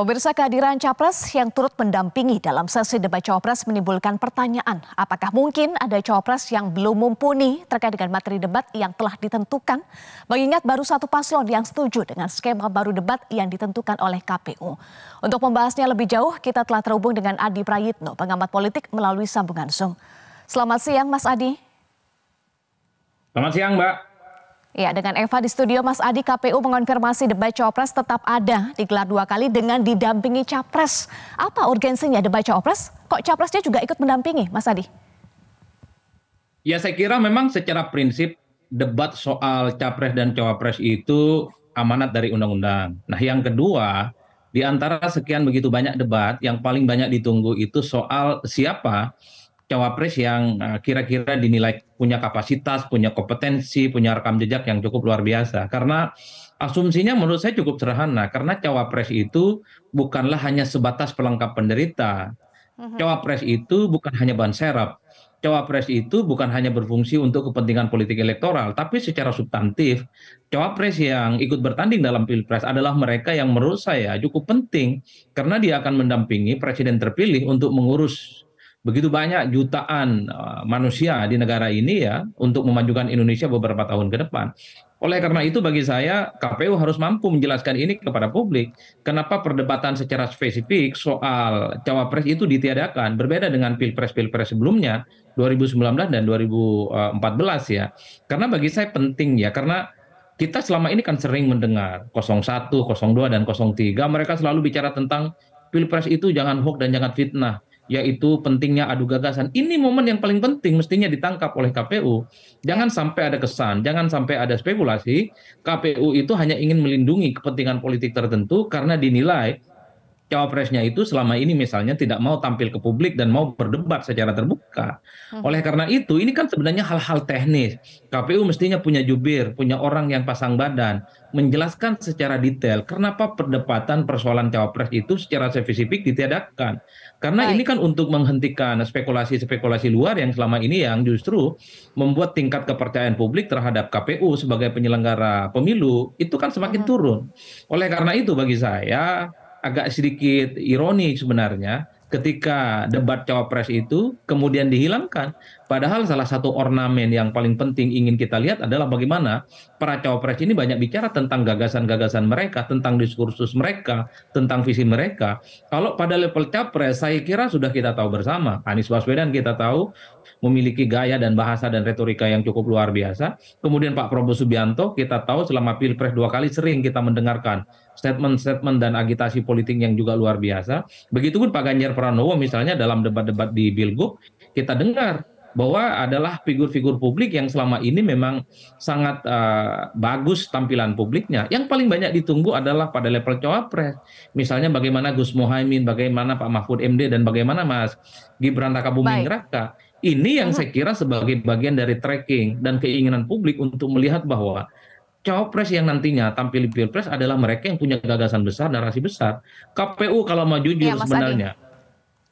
Pemirsa kehadiran Capres yang turut mendampingi dalam sesi debat Cawapres menimbulkan pertanyaan, apakah mungkin ada Cawapres yang belum mumpuni terkait dengan materi debat yang telah ditentukan, mengingat baru satu paslon yang setuju dengan skema baru debat yang ditentukan oleh KPU. Untuk membahasnya lebih jauh, kita telah terhubung dengan Adi Prayitno, pengamat politik melalui sambungan Zoom. Selamat siang Mas Adi. Selamat siang Mbak. Ya, dengan Eva di studio Mas Adi KPU mengonfirmasi debat cawapres tetap ada digelar dua kali dengan didampingi capres. Apa urgensinya debat cawapres? Kok capresnya juga ikut mendampingi, Mas Adi? Ya, saya kira memang secara prinsip debat soal capres dan cawapres itu amanat dari undang-undang. Nah, yang kedua, di antara sekian begitu banyak debat, yang paling banyak ditunggu itu soal siapa cawapres yang eh, kira-kira dinilai punya kapasitas, punya kompetensi, punya rekam jejak yang cukup luar biasa. Karena asumsinya menurut saya cukup sederhana, karena cawapres itu bukanlah hanya sebatas pelengkap penderita. Mhm. Cawapres itu bukan hanya bahan serap, cawapres itu bukan hanya berfungsi untuk kepentingan politik elektoral, tapi secara substantif, cawapres yang ikut bertanding dalam pilpres adalah mereka yang menurut saya cukup penting karena dia akan mendampingi presiden terpilih untuk mengurus begitu banyak jutaan eh, manusia di negara ini ya untuk memajukan Indonesia beberapa tahun ke depan. Oleh karena itu bagi saya KPU harus mampu menjelaskan ini kepada publik. Kenapa perdebatan secara spesifik soal cawapres itu ditiadakan berbeda dengan pilpres-pilpres sebelumnya 2019 dan 2014 ya. Karena bagi saya penting ya karena kita selama ini kan sering mendengar 01, 02 dan 03 mereka selalu bicara tentang pilpres itu jangan hoax dan jangan fitnah yaitu pentingnya adu gagasan. Ini momen yang paling penting mestinya ditangkap oleh KPU. Jangan ya. sampai ada kesan, jangan sampai ada spekulasi KPU itu hanya ingin melindungi kepentingan politik tertentu karena dinilai cawapresnya itu selama ini misalnya tidak mau tampil ke publik dan mau berdebat secara terbuka. Hmm. Oleh karena itu, ini kan sebenarnya hal-hal teknis. KPU mestinya punya jubir, punya orang yang pasang badan, menjelaskan secara detail kenapa perdebatan persoalan cawapres itu secara spesifik ditiadakan. Karena Baik. ini kan untuk menghentikan spekulasi-spekulasi luar yang selama ini yang justru membuat tingkat kepercayaan publik terhadap KPU sebagai penyelenggara pemilu itu kan semakin hmm. turun. Oleh karena itu bagi saya agak sedikit ironi sebenarnya ketika debat cawapres itu kemudian dihilangkan. Padahal salah satu ornamen yang paling penting ingin kita lihat adalah bagaimana para cawapres ini banyak bicara tentang gagasan-gagasan mereka, tentang diskursus mereka, tentang visi mereka. Kalau pada level capres, saya kira sudah kita tahu bersama. Anies Baswedan kita tahu memiliki gaya dan bahasa dan retorika yang cukup luar biasa. Kemudian Pak Prabowo Subianto kita tahu selama pilpres dua kali sering kita mendengarkan statement-statement dan agitasi politik yang juga luar biasa. Begitupun Pak Ganjar Pranowo misalnya dalam debat-debat di Bilgub kita dengar bahwa adalah figur-figur publik yang selama ini memang sangat uh, bagus tampilan publiknya. Yang paling banyak ditunggu adalah pada level cawapres. Misalnya bagaimana Gus Mohaimin, bagaimana Pak Mahfud MD dan bagaimana Mas Gibran Rakabuming Raka. Ini yang saya kira sebagai bagian dari tracking dan keinginan publik untuk melihat bahwa cawapres yang nantinya tampil di pilpres adalah mereka yang punya gagasan besar narasi besar KPU kalau mau jujur ya, sebenarnya Adi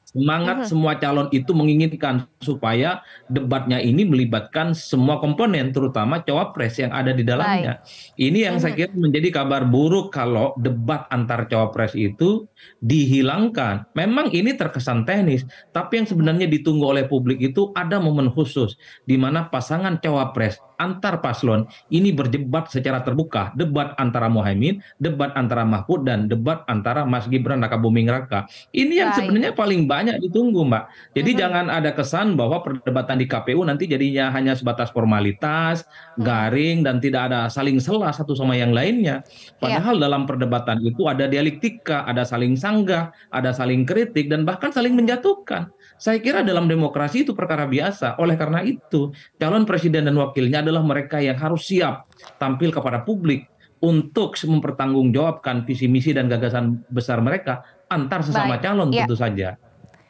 semangat mhm. semua calon itu menginginkan supaya debatnya ini melibatkan semua komponen terutama cawapres yang ada di dalamnya. Baik. Ini yang saya mhm. kira menjadi kabar buruk kalau debat antar cawapres itu dihilangkan. Memang ini terkesan teknis, tapi yang sebenarnya ditunggu oleh publik itu ada momen khusus di mana pasangan cawapres antar paslon ini berdebat secara terbuka, debat antara Mohaimin, debat antara Mahfud dan debat antara Mas Gibran Raka Buming Raka. Ini yang Baik. sebenarnya paling baik banyak ditunggu mbak. Jadi hmm. jangan ada kesan bahwa perdebatan di KPU nanti jadinya hanya sebatas formalitas, garing dan tidak ada saling sela satu sama yang lainnya. Iya. Padahal ya. dalam perdebatan itu ada dialektika, ada saling sanggah, ada saling kritik dan bahkan saling menjatuhkan. Saya kira dalam demokrasi itu perkara biasa. Oleh karena itu, calon presiden dan wakilnya adalah mereka yang harus siap tampil kepada publik untuk mempertanggungjawabkan visi misi dan gagasan besar mereka antar sesama Baik. calon ya. tentu saja.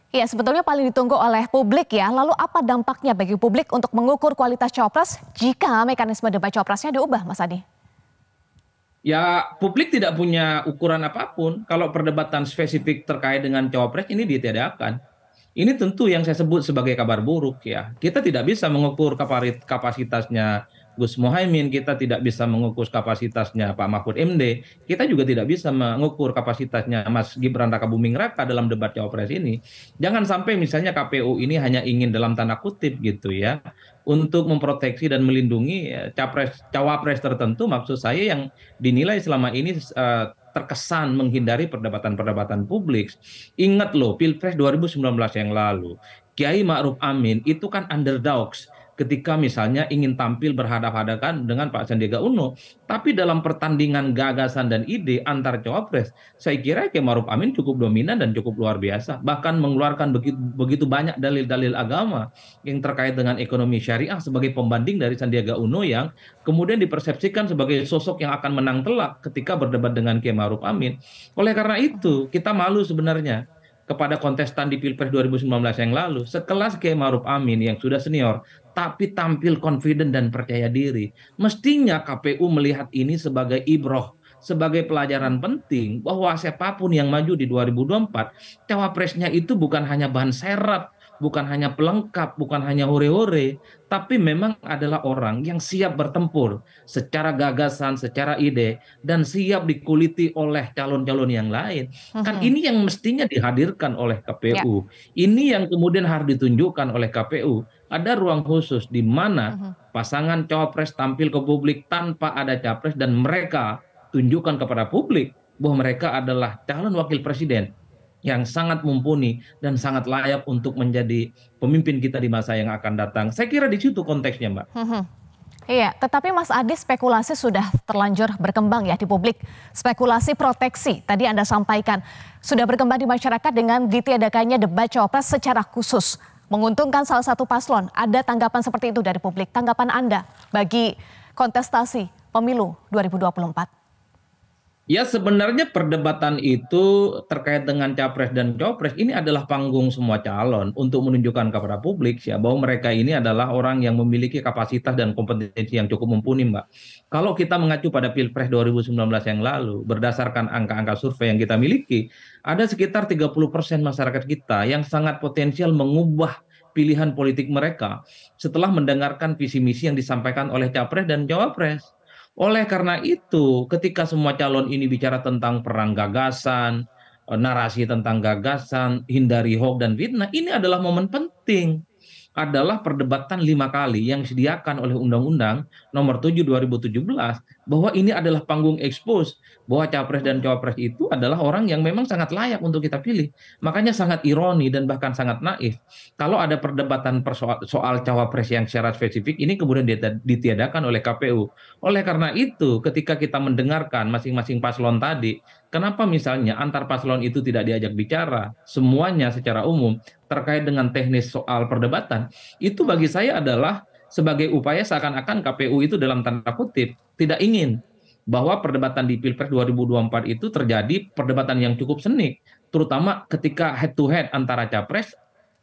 Ya, sebetulnya paling ditunggu oleh publik ya. Lalu apa dampaknya bagi publik untuk mengukur kualitas cawapres jika mekanisme debat cawapresnya diubah, Mas Adi? Ya, publik tidak punya ukuran apapun kalau perdebatan spesifik terkait dengan cawapres ini ditiadakan. Ini tentu yang saya sebut sebagai kabar buruk ya. Kita tidak bisa mengukur kapasitasnya Gus Mohaimin, kita tidak bisa mengukur kapasitasnya Pak Mahfud MD, kita juga tidak bisa mengukur kapasitasnya Mas Gibran Raka Buming Raka dalam debat cawapres ini. Jangan sampai misalnya KPU ini hanya ingin dalam tanda kutip gitu ya untuk memproteksi dan melindungi eh, capres cawapres tertentu maksud saya yang dinilai selama ini eh, terkesan menghindari perdebatan-perdebatan publik. Ingat loh, Pilpres 2019 yang lalu, Kiai Ma'ruf Amin itu kan underdogs ketika misalnya ingin tampil berhadapan-hadapan dengan Pak Sandiaga Uno. Tapi dalam pertandingan gagasan dan ide antar cawapres, saya kira Kiai Maruf Amin cukup dominan dan cukup luar biasa. Bahkan mengeluarkan begitu, begitu banyak dalil-dalil agama yang terkait dengan ekonomi syariah sebagai pembanding dari Sandiaga Uno yang kemudian dipersepsikan sebagai sosok yang akan menang telak ketika berdebat dengan Kiai Maruf Amin. Oleh karena itu, kita malu sebenarnya kepada kontestan di Pilpres 2019 yang lalu, sekelas Kiai Maruf Amin yang sudah senior, tapi tampil confident dan percaya diri. Mestinya KPU melihat ini sebagai ibroh, sebagai pelajaran penting bahwa siapapun yang maju di 2024, cawapresnya itu bukan hanya bahan serap, bukan hanya pelengkap, bukan hanya hore-hore, tapi memang adalah orang yang siap bertempur secara gagasan, secara ide, dan siap dikuliti oleh calon-calon yang lain. Kan mm-hmm. ini yang mestinya dihadirkan oleh KPU. Yeah. Ini yang kemudian harus ditunjukkan oleh KPU ada ruang khusus di mana pasangan cawapres tampil ke publik tanpa ada capres dan mereka tunjukkan kepada publik bahwa mereka adalah calon wakil presiden yang sangat mumpuni dan sangat layak untuk menjadi pemimpin kita di masa yang akan datang. Saya kira di situ konteksnya, Mbak. Iya, tetapi Mas Adi spekulasi sudah terlanjur berkembang ya di publik. Spekulasi proteksi tadi Anda sampaikan sudah berkembang di masyarakat dengan ditiadakannya debat cawapres secara khusus menguntungkan salah satu paslon. Ada tanggapan seperti itu dari publik. Tanggapan Anda bagi kontestasi pemilu 2024? Ya sebenarnya perdebatan itu terkait dengan capres dan copres ini adalah panggung semua calon untuk menunjukkan kepada publik ya bahwa mereka ini adalah orang yang memiliki kapasitas dan kompetensi yang cukup mumpuni Mbak. Kalau kita mengacu pada Pilpres 2019 yang lalu berdasarkan angka-angka survei yang kita miliki ada sekitar 30% persen masyarakat kita yang sangat potensial mengubah pilihan politik mereka setelah mendengarkan visi misi yang disampaikan oleh capres dan cawapres. Oleh karena itu, ketika semua calon ini bicara tentang perang gagasan, eh, narasi tentang gagasan, hindari hoax dan fitnah, ini adalah momen penting. Adalah perdebatan lima kali yang disediakan oleh Undang-Undang Nomor 7 2017 bahwa ini adalah panggung expose bahwa capres dan cawapres itu adalah orang yang memang sangat layak untuk kita pilih. Makanya sangat ironi dan bahkan sangat naif kalau ada perdebatan persoal, soal cawapres yang secara spesifik ini kemudian ditiadakan oleh KPU. Oleh karena itu, ketika kita mendengarkan masing-masing paslon tadi, kenapa misalnya antar paslon itu tidak diajak bicara semuanya secara umum terkait dengan teknis soal perdebatan? Itu bagi saya adalah sebagai upaya seakan-akan KPU itu dalam tanda kutip tidak ingin bahwa perdebatan di Pilpres 2024 itu terjadi perdebatan yang cukup sengit, terutama ketika head to head antara capres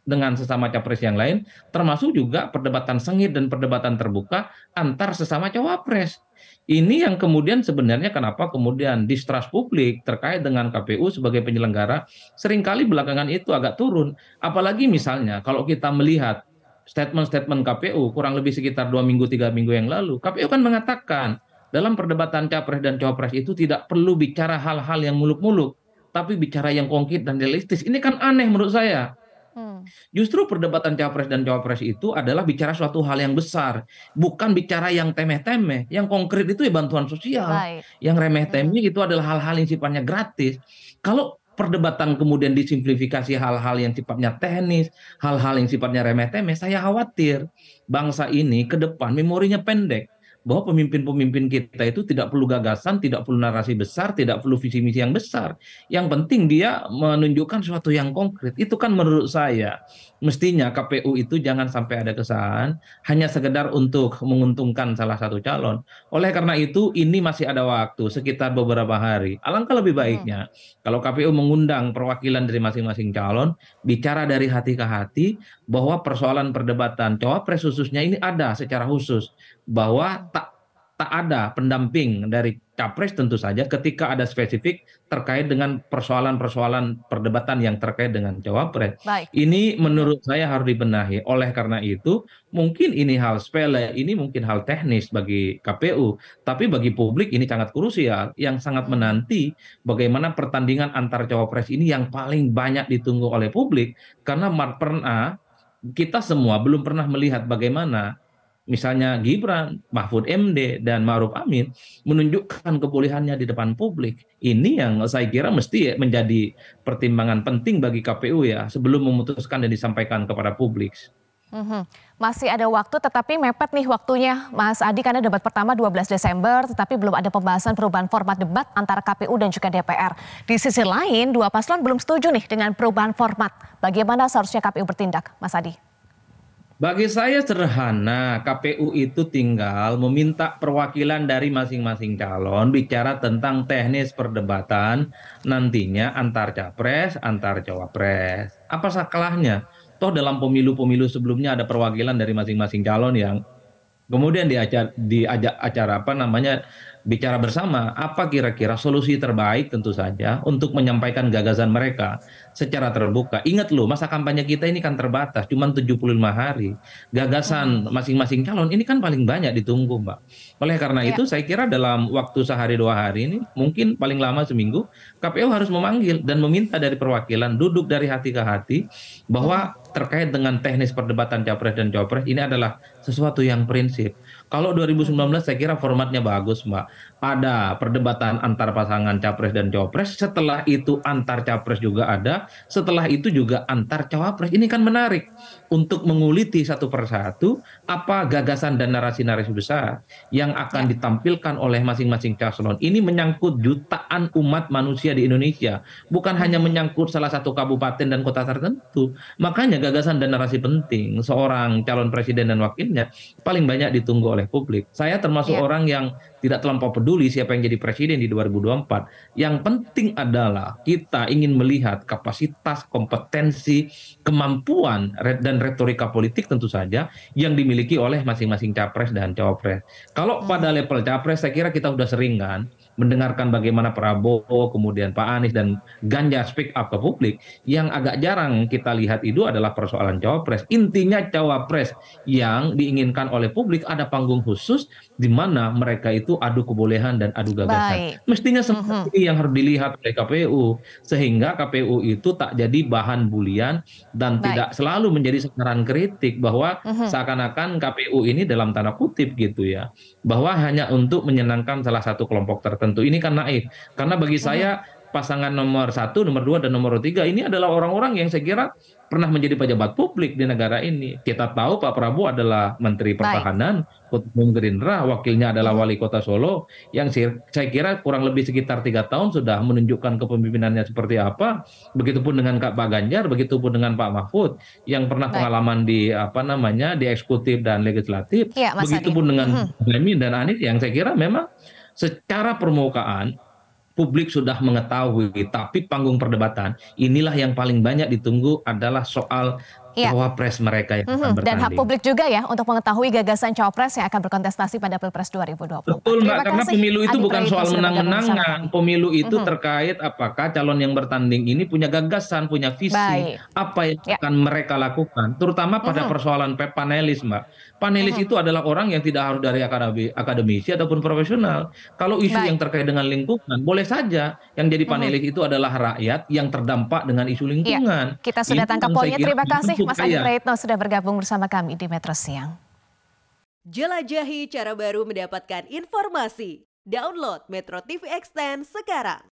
dengan sesama capres yang lain, termasuk juga perdebatan sengit dan perdebatan terbuka antar sesama cawapres. Ini yang kemudian sebenarnya kenapa kemudian distrust publik terkait dengan KPU sebagai penyelenggara seringkali belakangan itu agak turun. Apalagi misalnya kalau kita melihat statement-statement KPU kurang lebih sekitar dua minggu tiga minggu yang lalu KPU kan mengatakan dalam perdebatan capres dan cawapres itu tidak perlu bicara hal-hal yang muluk-muluk tapi bicara yang konkret dan realistis ini kan aneh menurut saya hmm. Justru perdebatan capres dan cawapres itu adalah bicara suatu hal yang besar, bukan bicara yang temeh-temeh. Yang konkret itu ya bantuan sosial, Baik. yang remeh-temeh hmm. itu adalah hal-hal yang sifatnya gratis. Kalau perdebatan kemudian disimplifikasi hal-hal yang sifatnya teknis, hal-hal yang sifatnya remeh-temeh, saya khawatir bangsa ini ke depan memorinya pendek bahwa pemimpin-pemimpin kita itu tidak perlu gagasan, tidak perlu narasi besar, tidak perlu visi misi yang besar. Yang penting dia menunjukkan sesuatu yang konkret. Itu kan menurut saya mestinya KPU itu jangan sampai ada kesan hanya sekedar untuk menguntungkan salah satu calon. Oleh karena itu ini masih ada waktu sekitar beberapa hari. Alangkah lebih baiknya hmm. kalau KPU mengundang perwakilan dari masing-masing calon bicara dari hati ke hati bahwa persoalan perdebatan cawapres khususnya ini ada secara khusus bahwa tak tak ada pendamping dari capres tentu saja ketika ada spesifik terkait dengan persoalan-persoalan perdebatan yang terkait dengan cawapres. Baik. Ini menurut saya harus dibenahi. Oleh karena itu, mungkin ini hal sepele, ini mungkin hal teknis bagi KPU, tapi bagi publik ini sangat krusial yang sangat menanti bagaimana pertandingan antar cawapres ini yang paling banyak ditunggu oleh publik karena pernah kita semua belum pernah melihat bagaimana misalnya Gibran, Mahfud MD dan Ma'ruf Amin menunjukkan kebolehannya di depan publik. Ini yang saya kira mesti menjadi pertimbangan penting bagi KPU ya sebelum memutuskan dan disampaikan kepada publik. Mm-hmm. Masih ada waktu tetapi mepet nih waktunya Mas Adi karena debat pertama 12 Desember tetapi belum ada pembahasan perubahan format debat antara KPU dan juga DPR. Di sisi lain dua paslon belum setuju nih dengan perubahan format. Bagaimana seharusnya KPU bertindak Mas Adi? Bagi saya sederhana, KPU itu tinggal meminta perwakilan dari masing-masing calon bicara tentang teknis perdebatan nantinya antar capres, antar cawapres. Apa salahnya? toh dalam pemilu-pemilu sebelumnya ada perwakilan dari masing-masing calon yang kemudian diajak di acara apa namanya bicara bersama apa kira-kira solusi terbaik tentu saja untuk menyampaikan gagasan mereka secara terbuka. Ingat loh, masa kampanye kita ini kan terbatas, cuma 75 hari. Gagasan hmm. masing-masing calon ini kan paling banyak ditunggu, Mbak. Oleh karena ya. itu, saya kira dalam waktu sehari dua hari ini, mungkin paling lama seminggu, KPU harus memanggil dan meminta dari perwakilan duduk dari hati ke hati bahwa hmm. terkait dengan teknis perdebatan capres dan cawapres ini adalah sesuatu yang prinsip kalau 2019 saya kira formatnya bagus, Mbak. Ada perdebatan antar pasangan capres dan cawapres, setelah itu antar capres juga ada, setelah itu juga antar cawapres. Ini kan menarik untuk menguliti satu persatu apa gagasan dan narasi-narasi besar yang akan ya. ditampilkan oleh masing-masing calon. Ini menyangkut jutaan umat manusia di Indonesia, bukan hanya menyangkut salah satu kabupaten dan kota tertentu. Makanya gagasan dan narasi penting seorang calon presiden dan wakilnya paling banyak ditunggu oleh oleh publik. Saya termasuk yeah. orang yang tidak terlampau peduli siapa yang jadi presiden di 2024. Yang penting adalah kita ingin melihat kapasitas, kompetensi, kemampuan dan retorika politik tentu saja yang dimiliki oleh masing-masing capres dan cawapres. Kalau hmm. pada level capres saya kira kita sudah sering kan mendengarkan bagaimana Prabowo, kemudian Pak Anies dan Ganjar speak up ke publik, yang agak jarang kita lihat itu adalah persoalan cawapres. Intinya cawapres yang diinginkan oleh publik ada panggung khusus di mana mereka itu adu kebolehan dan adu gagasan. Baik. Mestinya mhm. seperti mm -hmm. yang harus dilihat oleh KPU sehingga KPU itu tak jadi bahan bulian dan Baik. tidak selalu menjadi sekarang kritik bahwa mm -hmm. seakan-akan KPU ini dalam tanda kutip gitu ya, bahwa hanya untuk menyenangkan salah satu kelompok tertentu tentu ini kan naif karena bagi hmm. saya pasangan nomor satu nomor dua dan nomor tiga ini adalah orang-orang yang saya kira pernah menjadi pejabat publik di negara ini kita tahu Pak Prabowo adalah Menteri Pertahanan Ketum Gerindra wakilnya adalah hmm. Wali Kota Solo yang saya kira kurang lebih sekitar tiga tahun sudah menunjukkan kepemimpinannya seperti apa begitupun dengan Kak Pak Ganjar begitupun dengan Pak Mahfud yang pernah Baik. pengalaman di apa namanya di eksekutif dan legislatif ya, begitupun Adi. dengan Demi hmm. dan Anies yang saya kira memang secara permukaan publik sudah mengetahui tapi panggung perdebatan inilah yang paling banyak ditunggu adalah soal ya. cawapres mereka yang mm -hmm. akan bertanding. Mm-hmm. Dan hak publik juga ya untuk mengetahui gagasan cawapres yang akan berkontestasi pada Pilpres 2020. Betul Mbak, karena pemilu itu bukan soal menang-menangan. Pemilu itu mm -hmm. terkait apakah calon yang bertanding ini punya gagasan, punya visi, Baik. apa yang ya. akan mereka lakukan. Terutama pada mm -hmm. persoalan panelis Mbak. Panelis mm -hmm. itu adalah orang yang tidak harus dari akademi, akademisi ataupun profesional. Kalau isu Baik. yang terkait dengan lingkungan, boleh saja yang jadi mm-hmm. panelis mm -hmm. itu adalah rakyat yang terdampak dengan isu lingkungan. Ya. Kita sudah itu tangkap poinnya, terima kasih. Mas Adi ya? Praetno sudah bergabung bersama kami di Metro Siang. Jelajahi cara baru mendapatkan informasi. Download Metro TV Extend sekarang.